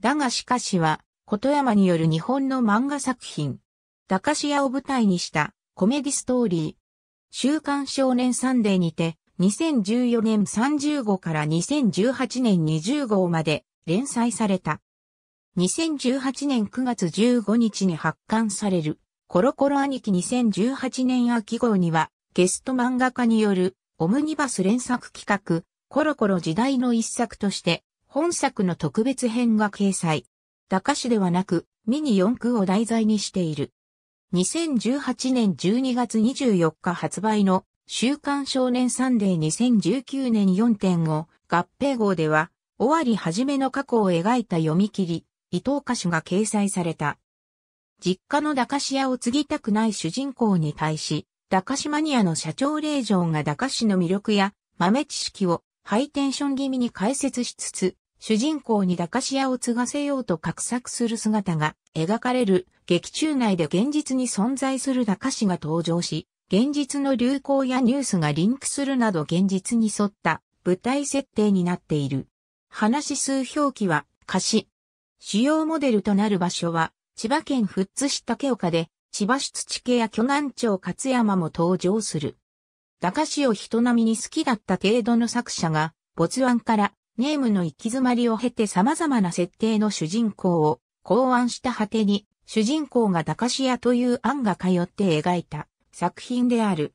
だがしかしは、琴山による日本の漫画作品、駄菓子屋を舞台にしたコメディストーリー、週刊少年サンデーにて、2014年30号から2018年20号まで連載された。2018年9月15日に発刊される、コロコロ兄貴2018年秋号には、ゲスト漫画家によるオムニバス連作企画、コロコロ時代の一作として、本作の特別編が掲載。打歌ではなく、ミニ四駆を題材にしている。2018年12月24日発売の週刊少年サンデー2019年4.5合併号では、終わり始めの過去を描いた読み切り、伊藤歌手が掲載された。実家の駄菓子屋を継ぎたくない主人公に対し、駄菓子マニアの社長令嬢が駄菓子の魅力や豆知識をハイテンション気味に解説しつつ、主人公に駄菓子屋を継がせようと画策する姿が描かれる劇中内で現実に存在する駄菓子が登場し、現実の流行やニュースがリンクするなど現実に沿った舞台設定になっている。話数表記は歌詞。主要モデルとなる場所は千葉県富津市竹岡で千葉市土家や巨南町勝山も登場する。駄菓子を人並みに好きだった程度の作者が、没案からネームの行き詰まりを経て様々な設定の主人公を考案した果てに、主人公が駄菓子屋という案が通って描いた作品である。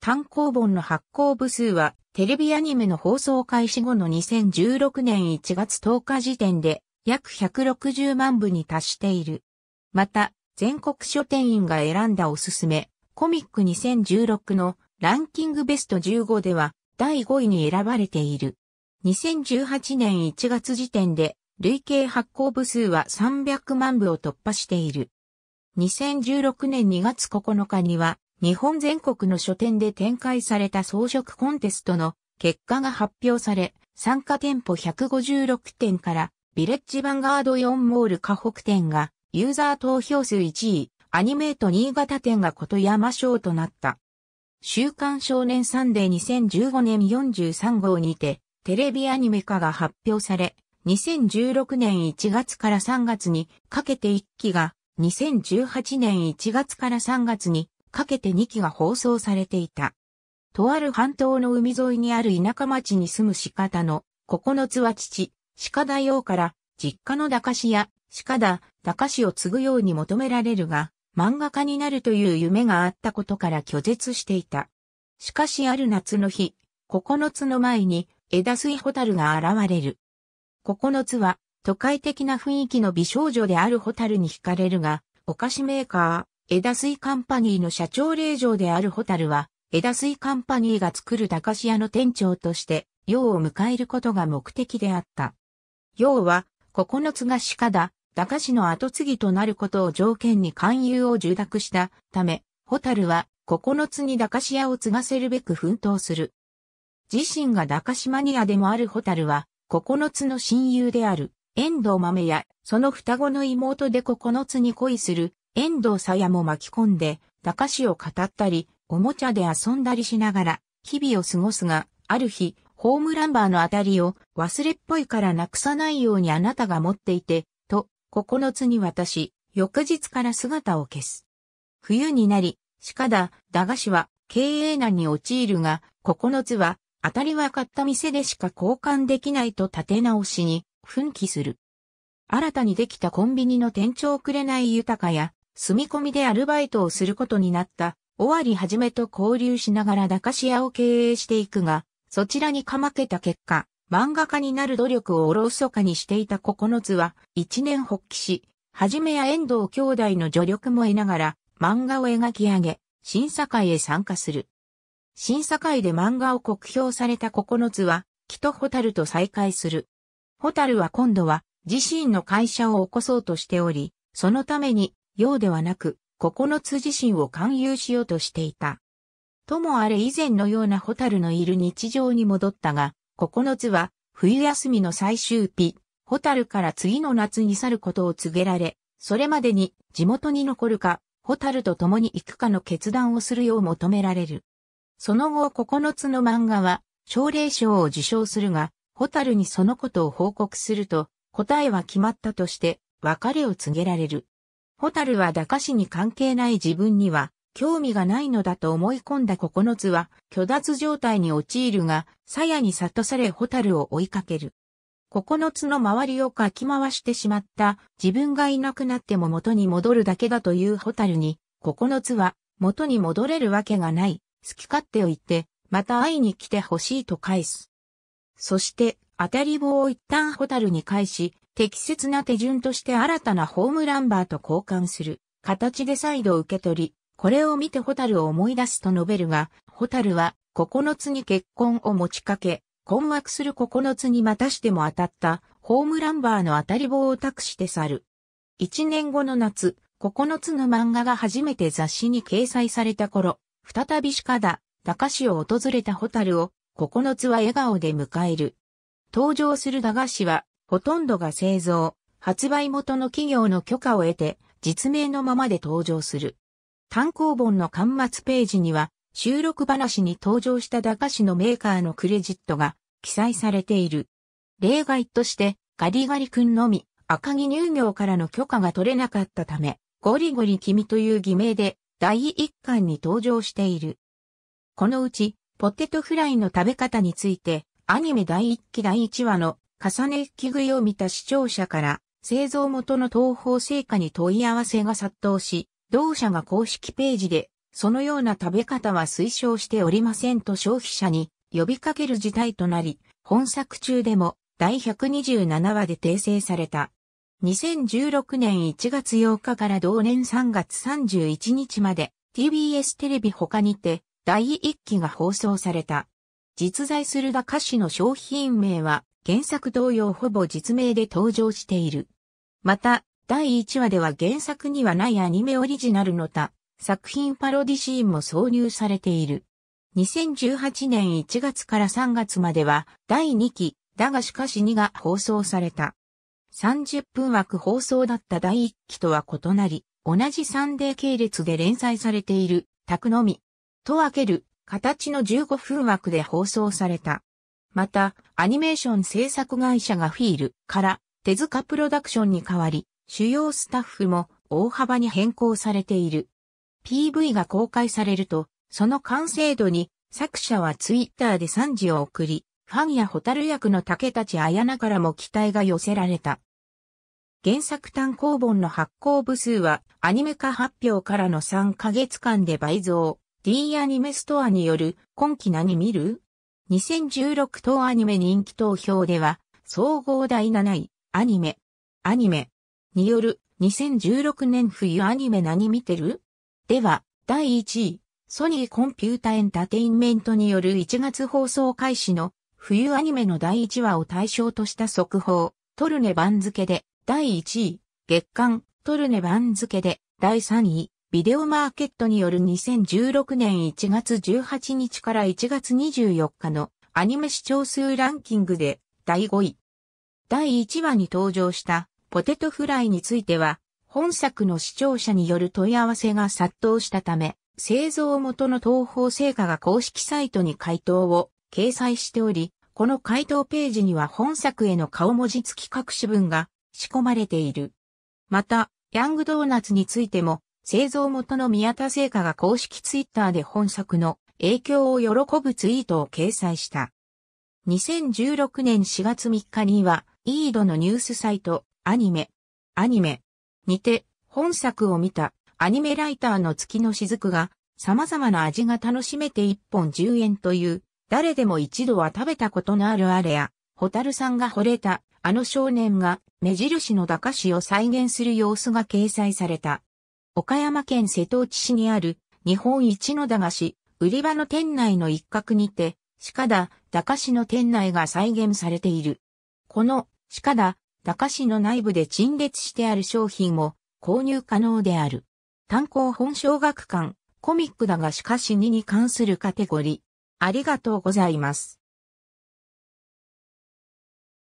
単行本の発行部数は、テレビアニメの放送開始後の2016年1月10日時点で、約160万部に達している。また、全国書店員が選んだおすすめ、コミック2016のランキングベスト15では第5位に選ばれている。2018年1月時点で累計発行部数は300万部を突破している。2016年2月9日には日本全国の書店で展開された装飾コンテストの結果が発表され、参加店舗156店からビレッジヴァンガード4モール河北店がユーザー投票数1位、アニメート新潟店がこと山賞となった。週刊少年サンデー2015年43号にて、テレビアニメ化が発表され、2016年1月から3月にかけて1期が、2018年1月から3月にかけて2期が放送されていた。とある半島の海沿いにある田舎町に住む鹿田の9つは父、鹿田洋から実家の高氏や鹿田高氏を継ぐように求められるが、漫画家になるという夢があったことから拒絶していた。しかしある夏の日、9つの前に枝水蛍が現れる。9つは都会的な雰囲気の美少女である蛍に惹かれるが、お菓子メーカー、枝水カンパニーの社長令嬢である蛍は、枝水カンパニーが作る駄菓子屋の店長として、陽を迎えることが目的であった。陽は、9つが鹿だ、高菓の後継ぎとなることを条件に勧誘を受諾したため、ホタルは9つに高菓屋を継がせるべく奮闘する。自身が高菓マニアでもあるホタルは、9つの親友である遠藤豆や、その双子の妹で9つに恋する遠藤さやも巻き込んで、高菓を語ったり、おもちゃで遊んだりしながら、日々を過ごすが、ある日、ホームランバーのあたりを忘れっぽいからなくさないようにあなたが持っていて、9つに渡し、翌日から姿を消す。冬になり、鹿田、駄菓子は経営難に陥るが、9つは当たりは買った店でしか交換できないと立て直しに奮起する。新たにできたコンビニの店長をくれない豊かや、住み込みでアルバイトをすることになった、尾張はじめと交流しながら駄菓子屋を経営していくが、そちらにかまけた結果、漫画家になる努力をおろそかにしていた9つは、一年発起し、はじめや遠藤兄弟の助力も得ながら、漫画を描き上げ、審査会へ参加する。審査会で漫画を酷評された9つは、木と蛍と再会する。蛍は今度は、自身の会社を起こそうとしており、そのために、うではなく、9つ自身を勧誘しようとしていた。ともあれ以前のような蛍のいる日常に戻ったが、9つは、冬休みの最終日、ホタルから次の夏に去ることを告げられ、それまでに地元に残るか、ホタルと共に行くかの決断をするよう求められる。その後9つの漫画は、奨励賞を受賞するが、ホタルにそのことを報告すると、答えは決まったとして、別れを告げられる。ホタルは駄菓子に関係ない自分には、興味がないのだと思い込んだ9つは、虚脱状態に陥るが、鞘に悟され蛍を追いかける。9つの周りをかき回してしまった自分がいなくなっても元に戻るだけだという蛍に、9つは元に戻れるわけがない、好き勝手を言って、また会いに来てほしいと返す。そして、当たり棒を一旦蛍に返し、適切な手順として新たなホームランバーと交換する、形で再度受け取り、これを見てホタルを思い出すと述べるが、ホタルは9つに結婚を持ちかけ、困惑する9つにまたしても当たったホームランバーの当たり棒を託して去る。1年後の夏、9つの漫画が初めて雑誌に掲載された頃、再び鹿田、高市を訪れたホタルを、9つは笑顔で迎える。登場する駄菓子は、ほとんどが製造、発売元の企業の許可を得て、実名のままで登場する。単行本の端末ページには、収録話に登場した駄菓子のメーカーのクレジットが記載されている。例外として、ガリガリ君のみ、赤木乳業からの許可が取れなかったため、ゴリゴリ君という偽名で第一巻に登場している。このうち、ポテトフライの食べ方について、アニメ第1期第1話の重ね着き食いを見た視聴者から、製造元の東方製菓に問い合わせが殺到し、同社が公式ページで、そのような食べ方は推奨しておりませんと消費者に呼びかける事態となり、本作中でも第127話で訂正された。2016年1月8日から同年3月31日まで TBS テレビ他にて第1期が放送された。実在するが、歌詞の商品名は原作同様ほぼ実名で登場している。また、第1話では原作にはないアニメオリジナルの他、作品パロディシーンも挿入されている。2018年1月から3月までは第2期、だがしかし2が放送された。30分枠放送だった第1期とは異なり、同じサンデー系列で連載されている、宅のみ、と分ける、形の15分枠で放送された。また、アニメーション制作会社がフィールから手塚プロダクションに代わり、主要スタッフも大幅に変更されている。PV が公開されると、その完成度に作者はツイッターで賛辞を送り、ファンやホタル役の竹立彩菜からも期待が寄せられた。原作単行本の発行部数はアニメ化発表からの3ヶ月間で倍増。D アニメストアによる今期何見る ?2016 等アニメ人気投票では総合第7位アニメ、アニメ、による2016年冬アニメ何見てるでは、第1位、ソニーコンピュータエンタテインメントによる1月放送開始の冬アニメの第1話を対象とした速報、トルネ番付で第1位、月間トルネ番付で第3位、ビデオマーケットによる2016年1月18日から1月24日のアニメ視聴数ランキングで第5位。第1話に登場したポテトフライについては、本作の視聴者による問い合わせが殺到したため、製造元の東方製菓が公式サイトに回答を掲載しており、この回答ページには本作への顔文字付き各種文が仕込まれている。また、ヤングドーナツについても、製造元の宮田製菓が公式ツイッターで本作の影響を喜ぶツイートを掲載した。2016年4月3日には、イードのニュースサイト、アニメ、アニメ、にて、本作を見た、アニメライターの月の雫が、様々な味が楽しめて一本10円という、誰でも一度は食べたことのあるあれや、ホタルさんが惚れた、あの少年が、目印の駄菓子を再現する様子が掲載された。岡山県瀬戸内市にある、日本一の駄菓子、売り場の店内の一角にて、鹿田、駄菓子の店内が再現されている。この、鹿田、高市の内部で陳列してある商品も購入可能である。炭鉱本小学館、コミックだがしかし2に関するカテゴリー。ありがとうございます。